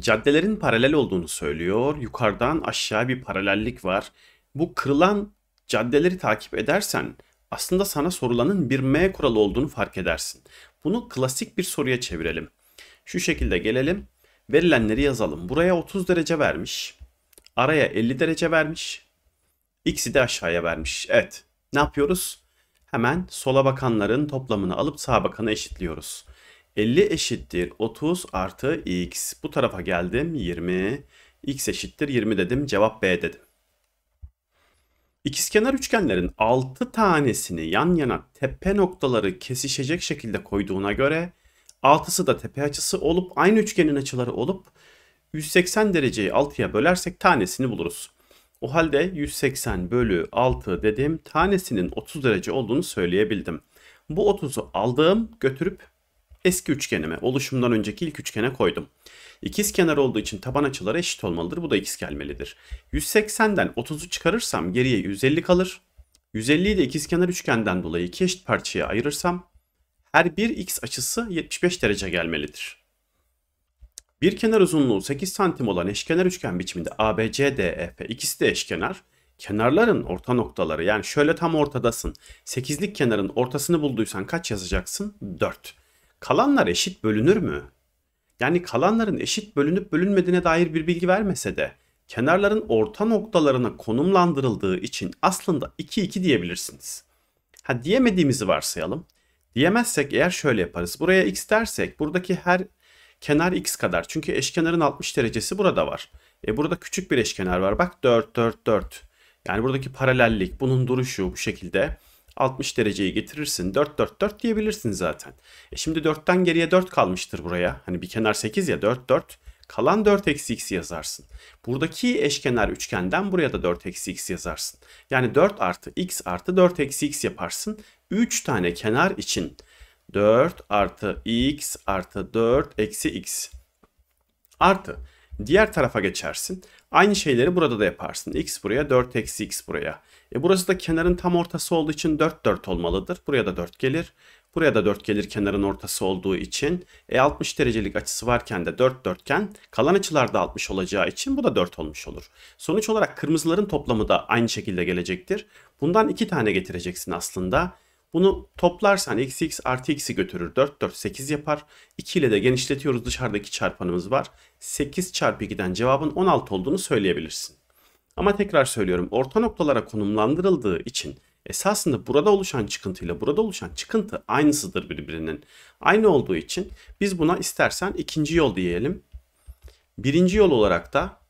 caddelerin paralel olduğunu söylüyor. Yukarıdan aşağı bir paralellik var. Bu kırılan caddeleri takip edersen aslında sana sorulanın bir M kuralı olduğunu fark edersin. Bunu klasik bir soruya çevirelim. Şu şekilde gelelim. Verilenleri yazalım. Buraya 30 derece vermiş. Araya 50 derece vermiş. X'i de aşağıya vermiş. Evet. Ne yapıyoruz? Hemen sola bakanların toplamını alıp sağ bakanı eşitliyoruz. 50 eşittir 30 artı x. Bu tarafa geldim 20. x eşittir 20 dedim. Cevap B dedim. İkizkenar üçgenlerin 6 tanesini yan yana tepe noktaları kesişecek şekilde koyduğuna göre 6'sı da tepe açısı olup aynı üçgenin açıları olup 180 dereceyi 6'ya bölersek tanesini buluruz. O halde 180 bölü 6 dedim tanesinin 30 derece olduğunu söyleyebildim. Bu 30'u aldığım götürüp Eski üçgenime, oluşumdan önceki ilk üçgene koydum. İkiz kenar olduğu için taban açıları eşit olmalıdır. Bu da x gelmelidir. 180'den 30'u çıkarırsam geriye 150 kalır. 150'yi de ikiz kenar üçgenden dolayı iki eşit parçaya ayırırsam her bir x açısı 75 derece gelmelidir. Bir kenar uzunluğu 8 santim olan eşkenar üçgen biçiminde ABCDEF ikisi de eşkenar. Kenarların orta noktaları yani şöyle tam ortadasın. 8'lik kenarın ortasını bulduysan kaç yazacaksın? 4 kalanlar eşit bölünür mü? Yani kalanların eşit bölünüp bölünmediğine dair bir bilgi vermese de kenarların orta noktalarına konumlandırıldığı için aslında 2-2 diyebilirsiniz. Ha diyemediğimizi varsayalım. Diyemezsek eğer şöyle yaparız. Buraya x dersek buradaki her kenar x kadar. Çünkü eşkenarın 60 derecesi burada var. E burada küçük bir eşkenar var. Bak 4 4 4. Yani buradaki paralellik, bunun duruşu bu şekilde. 60 dereceyi getirirsin. 4 4 4 diyebilirsin zaten. E şimdi 4'ten geriye 4 kalmıştır buraya. Hani bir kenar 8 ya 4 4. Kalan 4 eksi x yazarsın. Buradaki eşkenar üçgenden buraya da 4 eksi x yazarsın. Yani 4 artı x artı 4 eksi x yaparsın. 3 tane kenar için 4 artı x artı 4 eksi x artı Diğer tarafa geçersin. Aynı şeyleri burada da yaparsın. X buraya 4 eksi x buraya. E burası da kenarın tam ortası olduğu için 4 4 olmalıdır. Buraya da 4 gelir. Buraya da 4 gelir kenarın ortası olduğu için. E 60 derecelik açısı varken de 4 dörtgen kalan açılar da 60 olacağı için bu da 4 olmuş olur. Sonuç olarak kırmızıların toplamı da aynı şekilde gelecektir. Bundan 2 tane getireceksin aslında. Bunu toplarsan eksi x artı x'i götürür. 4 4 8 yapar. 2 ile de genişletiyoruz dışarıdaki çarpanımız var. 8 çarpı 2'den cevabın 16 olduğunu söyleyebilirsin. Ama tekrar söylüyorum orta noktalara konumlandırıldığı için esasında burada oluşan çıkıntıyla burada oluşan çıkıntı aynısıdır birbirinin. Aynı olduğu için biz buna istersen ikinci yol diyelim. Birinci yol olarak da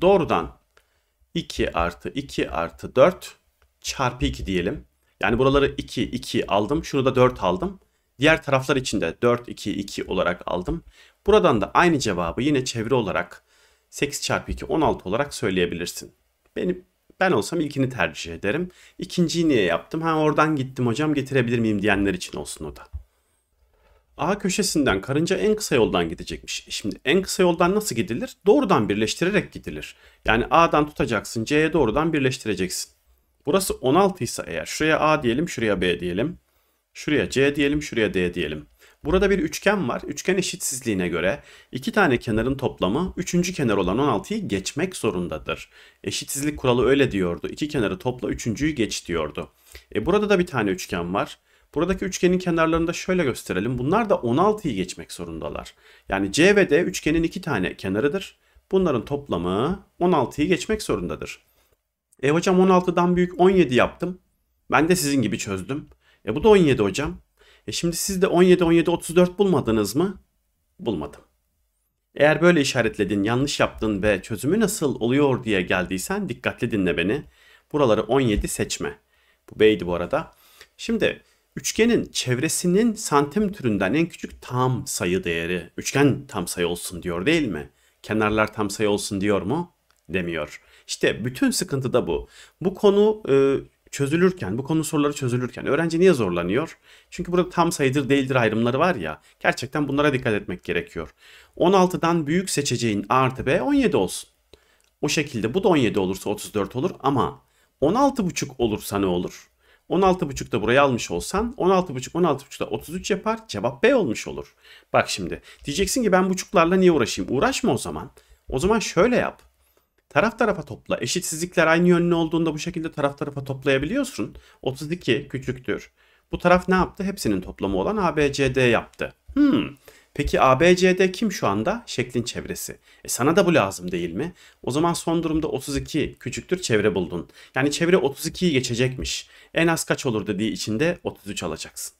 doğrudan 2 artı 2 artı 4 çarpı 2 diyelim. Yani buraları 2, 2 aldım. Şunu da 4 aldım. Diğer taraflar için de 4, 2, 2 olarak aldım. Buradan da aynı cevabı yine çevre olarak 8 çarpı 2, 16 olarak söyleyebilirsin. Benim ben olsam ilkini tercih ederim. İkinciyi niye yaptım? Ha oradan gittim hocam getirebilir miyim diyenler için olsun o da. A köşesinden karınca en kısa yoldan gidecekmiş. Şimdi en kısa yoldan nasıl gidilir? Doğrudan birleştirerek gidilir. Yani A'dan tutacaksın, C'ye doğrudan birleştireceksin. Burası 16 ise eğer şuraya A diyelim, şuraya B diyelim. Şuraya C diyelim, şuraya D diyelim. Burada bir üçgen var. Üçgen eşitsizliğine göre iki tane kenarın toplamı üçüncü kenar olan 16'yı geçmek zorundadır. Eşitsizlik kuralı öyle diyordu. İki kenarı topla üçüncüyü geç diyordu. E burada da bir tane üçgen var. Buradaki üçgenin kenarlarını da şöyle gösterelim. Bunlar da 16'yı geçmek zorundalar. Yani C ve D üçgenin iki tane kenarıdır. Bunların toplamı 16'yı geçmek zorundadır. E hocam 16'dan büyük 17 yaptım. Ben de sizin gibi çözdüm. E bu da 17 hocam. E şimdi siz de 17, 17, 34 bulmadınız mı? Bulmadım. Eğer böyle işaretledin, yanlış yaptın ve çözümü nasıl oluyor diye geldiysen dikkatli dinle beni. Buraları 17 seçme. Bu B'ydi bu arada. Şimdi üçgenin çevresinin santim türünden en küçük tam sayı değeri. Üçgen tam sayı olsun diyor değil mi? Kenarlar tam sayı olsun diyor mu? Demiyor. İşte bütün sıkıntı da bu. Bu konu e, çözülürken, bu konu soruları çözülürken öğrenci niye zorlanıyor? Çünkü burada tam sayıdır değildir ayrımları var ya. Gerçekten bunlara dikkat etmek gerekiyor. 16'dan büyük seçeceğin A artı B 17 olsun. O şekilde bu da 17 olursa 34 olur ama 16,5 olursa ne olur? 16,5 da buraya almış olsan 16,5 16,5 da 33 yapar cevap B olmuş olur. Bak şimdi diyeceksin ki ben buçuklarla niye uğraşayım? Uğraşma o zaman. O zaman şöyle yap taraf tarafa topla. Eşitsizlikler aynı yönlü olduğunda bu şekilde taraf tarafa toplayabiliyorsun. 32 küçüktür. Bu taraf ne yaptı? Hepsinin toplamı olan ABCD yaptı. Hmm. Peki ABCD kim şu anda? Şeklin çevresi. E sana da bu lazım değil mi? O zaman son durumda 32 küçüktür çevre buldun. Yani çevre 32'yi geçecekmiş. En az kaç olur dediği içinde 33 alacaksın.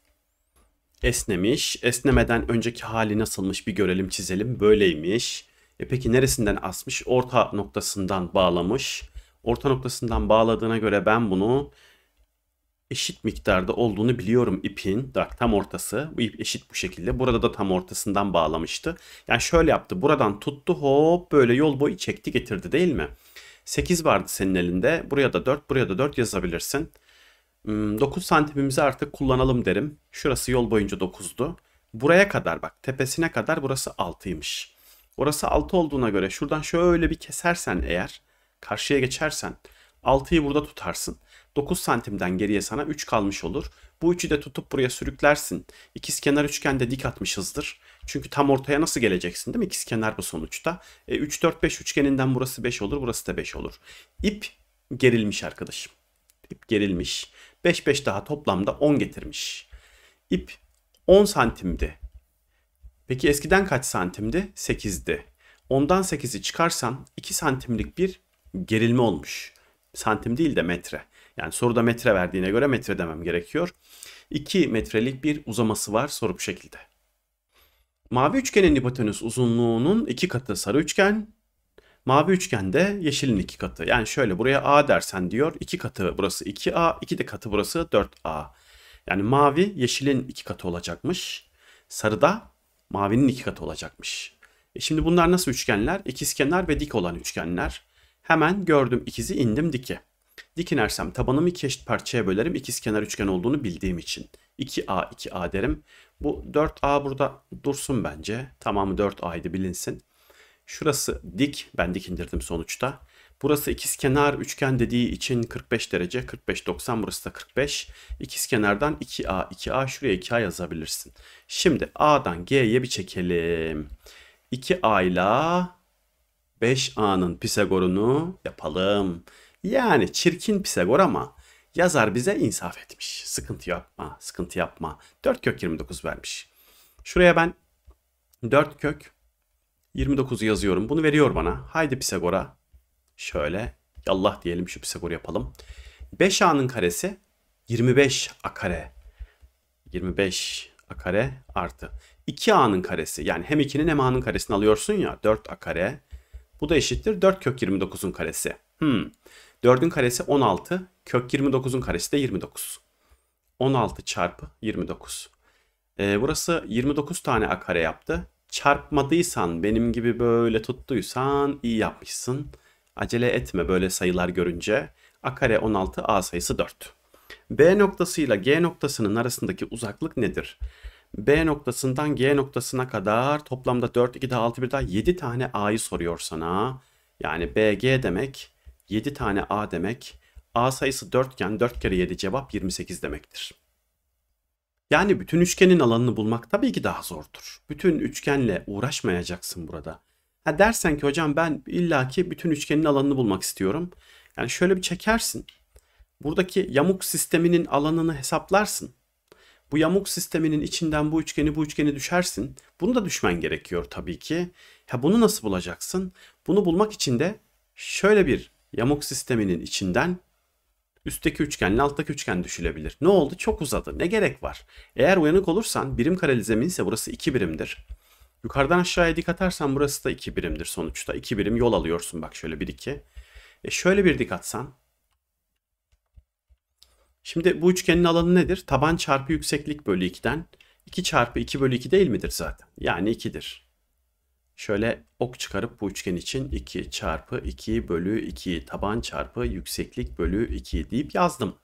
Esnemiş. Esnemeden önceki hali nasılmış bir görelim çizelim. Böyleymiş. E peki neresinden asmış? Orta noktasından bağlamış. Orta noktasından bağladığına göre ben bunu eşit miktarda olduğunu biliyorum ipin. Bak tam ortası. Bu ip eşit bu şekilde. Burada da tam ortasından bağlamıştı. Yani şöyle yaptı. Buradan tuttu hop böyle yol boyu çekti getirdi değil mi? 8 vardı senin elinde. Buraya da 4, buraya da 4 yazabilirsin. 9 hmm, santimimizi artık kullanalım derim. Şurası yol boyunca 9'du. Buraya kadar bak tepesine kadar burası 6'ymış. Orası 6 olduğuna göre şuradan şöyle bir kesersen eğer karşıya geçersen 6'yı burada tutarsın. 9 santimden geriye sana 3 kalmış olur. Bu 3'ü de tutup buraya sürüklersin. İkiz kenar üçgende dik atmışızdır Çünkü tam ortaya nasıl geleceksin değil mi? İkiz kenar bu sonuçta. E, 3, 4, 5 üçgeninden burası 5 olur. Burası da 5 olur. İp gerilmiş arkadaşım. İp gerilmiş. 5, 5 daha toplamda 10 getirmiş. İp 10 santimdi Peki eskiden kaç santimdi? 8'di. Ondan 8'i çıkarsam 2 santimlik bir gerilme olmuş. Santim değil de metre. Yani soruda metre verdiğine göre metre demem gerekiyor. 2 metrelik bir uzaması var soru bu şekilde. Mavi üçgenin hipotenüs uzunluğunun 2 katı sarı üçgen. Mavi üçgende yeşilin 2 katı. Yani şöyle buraya A dersen diyor 2 katı burası 2A, 2 de katı burası 4A. Yani mavi yeşilin 2 katı olacakmış. Sarıda mavinin iki katı olacakmış. E şimdi bunlar nasıl üçgenler? İkizkenar ve dik olan üçgenler. Hemen gördüm ikizi indim dike. Dik inersem tabanımı iki eşit parçaya bölerim. İkizkenar üçgen olduğunu bildiğim için. 2A 2A derim. Bu 4A burada dursun bence. Tamamı 4A'ydı bilinsin. Şurası dik. Ben dik indirdim sonuçta. Burası ikizkenar üçgen dediği için 45 derece. 45 90 burası da 45. İkizkenardan 2A 2A şuraya 2A yazabilirsin. Şimdi A'dan G'ye bir çekelim. 2A ile 5A'nın Pisagor'unu yapalım. Yani çirkin Pisagor ama yazar bize insaf etmiş. Sıkıntı yapma, sıkıntı yapma. 4 kök 29 vermiş. Şuraya ben 4 kök 29'u yazıyorum. Bunu veriyor bana. Haydi Pisagor'a. Şöyle yallah diyelim şu Pisagor yapalım. 5a'nın karesi 25 a kare. 25 a kare artı 2a'nın karesi. Yani hem 2'nin hem a'nın karesini alıyorsun ya 4 a kare. Bu da eşittir 4 kök 29'un karesi. Hmm. 4'ün karesi 16. Kök 29'un karesi de 29. 16 çarpı 29. Ee, burası 29 tane a kare yaptı. Çarpmadıysan benim gibi böyle tuttuysan iyi yapmışsın. Acele etme böyle sayılar görünce. A kare 16 A sayısı 4. B noktasıyla G noktasının arasındaki uzaklık nedir? B noktasından G noktasına kadar toplamda 4, 2 daha 6, 1 daha 7 tane A'yı soruyor sana. Yani BG demek 7 tane A demek. A sayısı 4 iken 4 kere 7 cevap 28 demektir. Yani bütün üçgenin alanını bulmak tabii ki daha zordur. Bütün üçgenle uğraşmayacaksın burada. Ha dersen ki hocam ben illaki bütün üçgenin alanını bulmak istiyorum. Yani şöyle bir çekersin. Buradaki yamuk sisteminin alanını hesaplarsın. Bu yamuk sisteminin içinden bu üçgeni bu üçgeni düşersin. Bunu da düşmen gerekiyor tabii ki. Ha bunu nasıl bulacaksın? Bunu bulmak için de şöyle bir yamuk sisteminin içinden üstteki üçgenle alttaki üçgen düşülebilir. Ne oldu? Çok uzadı. Ne gerek var? Eğer uyanık olursan birim kareli zeminse burası 2 birimdir. Yukarıdan aşağıya dik atarsan burası da 2 birimdir sonuçta. 2 birim yol alıyorsun bak şöyle 1-2. E şöyle bir dik atsan. Şimdi bu üçgenin alanı nedir? Taban çarpı yükseklik bölü 2'den. 2 çarpı 2 bölü 2 değil midir zaten? Yani 2'dir. Şöyle ok çıkarıp bu üçgen için 2 çarpı 2 bölü 2 taban çarpı yükseklik bölü 2 deyip yazdım.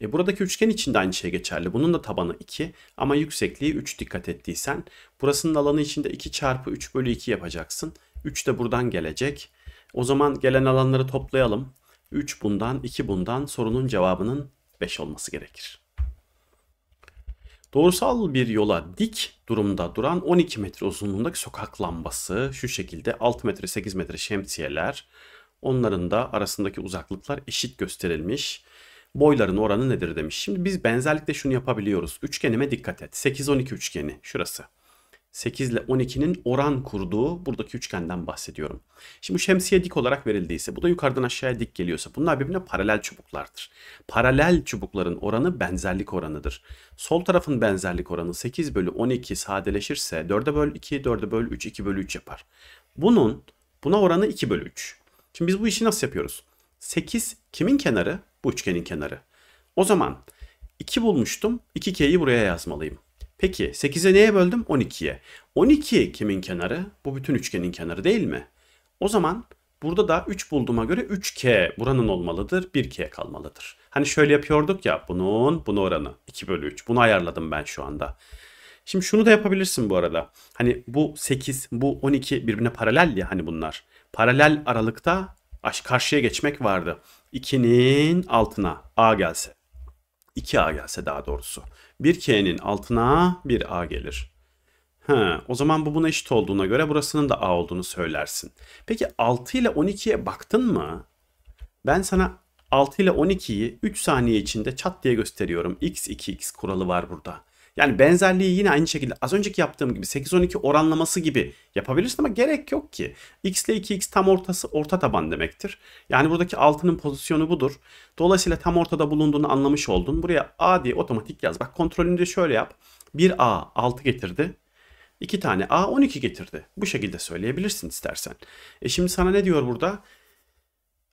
E buradaki üçgen için de aynı şey geçerli. Bunun da tabanı 2 ama yüksekliği 3 dikkat ettiysen. Burasının alanı içinde 2 çarpı 3 bölü 2 yapacaksın. 3 de buradan gelecek. O zaman gelen alanları toplayalım. 3 bundan 2 bundan sorunun cevabının 5 olması gerekir. Doğrusal bir yola dik durumda duran 12 metre uzunluğundaki sokak lambası şu şekilde 6 metre 8 metre şemsiyeler onların da arasındaki uzaklıklar eşit gösterilmiş. Boyların oranı nedir demiş. Şimdi biz benzerlikle şunu yapabiliyoruz. Üçgenime dikkat et. 8-12 üçgeni şurası. 8 ile 12'nin oran kurduğu buradaki üçgenden bahsediyorum. Şimdi bu şemsiye dik olarak verildiyse bu da yukarıdan aşağıya dik geliyorsa bunlar birbirine paralel çubuklardır. Paralel çubukların oranı benzerlik oranıdır. Sol tarafın benzerlik oranı 8 bölü 12 sadeleşirse 4'e bölü 2, 4'e bölü 3, 2 bölü 3 yapar. Bunun buna oranı 2 bölü 3. Şimdi biz bu işi nasıl yapıyoruz? 8 kimin kenarı? Bu üçgenin kenarı. O zaman 2 bulmuştum. 2k'yi buraya yazmalıyım. Peki 8'e neye böldüm? 12'ye. 12 kimin kenarı? Bu bütün üçgenin kenarı değil mi? O zaman burada da 3 bulduğuma göre 3K buranın olmalıdır. 1K kalmalıdır. Hani şöyle yapıyorduk ya bunun bunun oranı 2 bölü 3. Bunu ayarladım ben şu anda. Şimdi şunu da yapabilirsin bu arada. Hani bu 8 bu 12 birbirine paralel ya hani bunlar. Paralel aralıkta karşıya geçmek vardı. 2'nin altına A gelse. 2A gelse daha doğrusu. Bir K'nin altına bir A gelir. Ha, o zaman bu buna eşit olduğuna göre burasının da A olduğunu söylersin. Peki 6 ile 12'ye baktın mı? Ben sana 6 ile 12'yi 3 saniye içinde çat diye gösteriyorum. X2X kuralı var burada. Yani benzerliği yine aynı şekilde az önceki yaptığım gibi 8-12 oranlaması gibi yapabilirsin ama gerek yok ki. X ile 2x tam ortası orta taban demektir. Yani buradaki altının pozisyonu budur. Dolayısıyla tam ortada bulunduğunu anlamış oldun. Buraya A diye otomatik yaz. Bak kontrolünü de şöyle yap. 1A 6 getirdi. 2 tane A 12 getirdi. Bu şekilde söyleyebilirsin istersen. E şimdi sana ne diyor burada?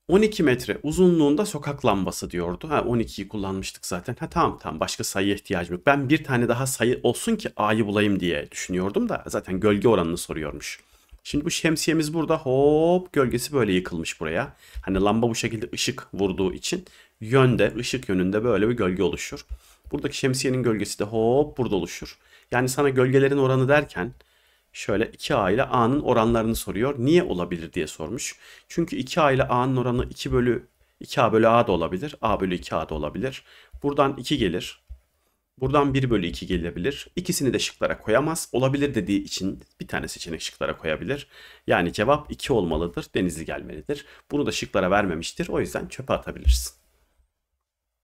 12 metre uzunluğunda sokak lambası diyordu. Ha 12'yi kullanmıştık zaten. Ha tamam tamam başka sayıya ihtiyacım yok. Ben bir tane daha sayı olsun ki A'yı bulayım diye düşünüyordum da zaten gölge oranını soruyormuş. Şimdi bu şemsiyemiz burada hop gölgesi böyle yıkılmış buraya. Hani lamba bu şekilde ışık vurduğu için yönde ışık yönünde böyle bir gölge oluşur. Buradaki şemsiyenin gölgesi de hop burada oluşur. Yani sana gölgelerin oranı derken Şöyle 2A ile A'nın oranlarını soruyor. Niye olabilir diye sormuş. Çünkü 2A ile A'nın oranı 2 bölü 2A bölü A da olabilir. A bölü 2A da olabilir. Buradan 2 gelir. Buradan 1 bölü 2 gelebilir. İkisini de şıklara koyamaz. Olabilir dediği için bir tane seçenek şıklara koyabilir. Yani cevap 2 olmalıdır. Denizli gelmelidir. Bunu da şıklara vermemiştir. O yüzden çöpe atabilirsin.